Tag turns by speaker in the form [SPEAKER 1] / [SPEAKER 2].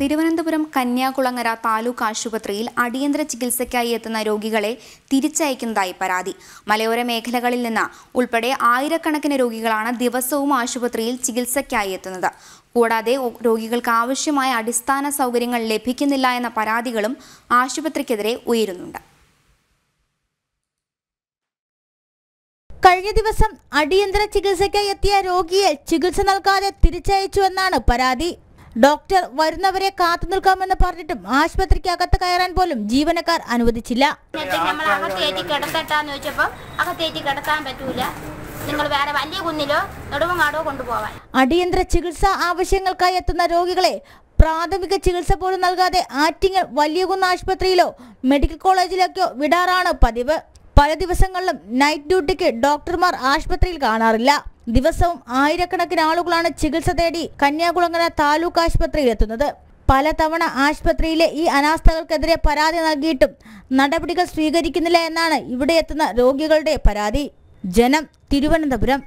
[SPEAKER 1] തിരുവനന്തപുരം കന്യാകുളങ്ങര താലൂക്ക് ആശുപത്രിയിൽ അടിയന്തര ചികിത്സയ്ക്കായി എത്തുന്ന രോഗികളെ തിരിച്ചയക്കുന്നതായി പരാതി മലയോര മേഖലകളിൽ നിന്ന് ഉൾപ്പെടെ ആയിരക്കണക്കിന് രോഗികളാണ് ദിവസവും ആശുപത്രിയിൽ ചികിത്സയ്ക്കായി എത്തുന്നത് കൂടാതെ രോഗികൾക്ക് ആവശ്യമായ അടിസ്ഥാന സൗകര്യങ്ങൾ ലഭിക്കുന്നില്ല എന്ന പരാതികളും ആശുപത്രിക്കെതിരെ ഉയരുന്നുണ്ട്
[SPEAKER 2] കഴിഞ്ഞ ദിവസം അടിയന്തര ചികിത്സയ്ക്കായി എത്തിയ രോഗിയെ ചികിത്സ നൽകാതെ തിരിച്ചയച്ചുവെന്നാണ് പരാതി ഡോക്ടർ വരുന്നവരെ കാത്തു നിൽക്കാമെന്ന് പറഞ്ഞിട്ടും ആശുപത്രിക്ക് അകത്ത് കയറാൻ പോലും ജീവനക്കാർ അനുവദിച്ചില്ല
[SPEAKER 3] നമ്മൾ അകത്തേറ്റി കിടത്തട്ടാന്ന് ചോദിച്ചപ്പോൾ അകത്തേറ്റി കിടത്താൻ പറ്റൂല നിങ്ങൾ വലിയ
[SPEAKER 2] അടിയന്തര ചികിത്സാ ആവശ്യങ്ങൾക്കായി എത്തുന്ന രോഗികളെ പ്രാഥമിക ചികിത്സ പോലും നൽകാതെ ആറ്റിങ്ങൽ വലിയകുന്ന് ആശുപത്രിയിലോ മെഡിക്കൽ കോളേജിലേക്കോ വിടാറാണ് പതിവ് പല ദിവസങ്ങളിലും നൈറ്റ് ഡ്യൂട്ടിക്ക് ഡോക്ടർമാർ ആശുപത്രിയിൽ കാണാറില്ല ദിവസവും ആയിരക്കണക്കിന് ആളുകളാണ് ചികിത്സ തേടി കന്യാകുളങ്ങര താലൂക്ക് ആശുപത്രിയിൽ എത്തുന്നത് പലതവണ ആശുപത്രിയിലെ ഈ അനാസ്ഥകൾക്കെതിരെ പരാതി നൽകിയിട്ടും നടപടികൾ സ്വീകരിക്കുന്നില്ല എന്നാണ് ഇവിടെ എത്തുന്ന രോഗികളുടെ പരാതി ജനം തിരുവനന്തപുരം